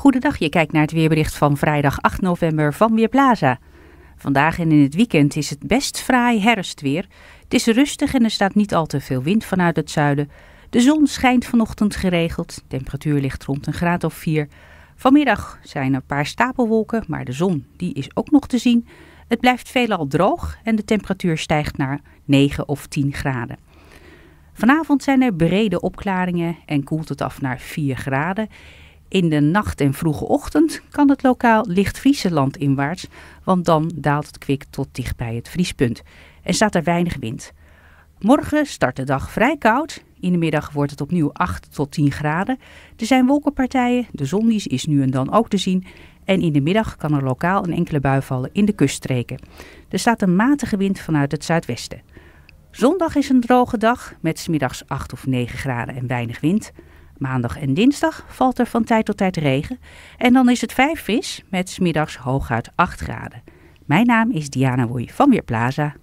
Goedendag, je kijkt naar het weerbericht van vrijdag 8 november van Weerplaza. Vandaag en in het weekend is het best fraai herfstweer. Het is rustig en er staat niet al te veel wind vanuit het zuiden. De zon schijnt vanochtend geregeld. De temperatuur ligt rond een graad of 4. Vanmiddag zijn er een paar stapelwolken, maar de zon die is ook nog te zien. Het blijft veelal droog en de temperatuur stijgt naar 9 of 10 graden. Vanavond zijn er brede opklaringen en koelt het af naar 4 graden. In de nacht en vroege ochtend kan het lokaal licht vriesland inwaarts, want dan daalt het kwik tot dicht bij het vriespunt en staat er weinig wind. Morgen start de dag vrij koud. In de middag wordt het opnieuw 8 tot 10 graden. Er zijn wolkenpartijen, de zon is nu en dan ook te zien. En in de middag kan er lokaal een enkele bui vallen in de kuststreken. Er staat een matige wind vanuit het zuidwesten. Zondag is een droge dag met smiddags 8 of 9 graden en weinig wind. Maandag en dinsdag valt er van tijd tot tijd regen en dan is het vijf vis met smiddags hooguit 8 graden. Mijn naam is Diana Woei van Weerplaza.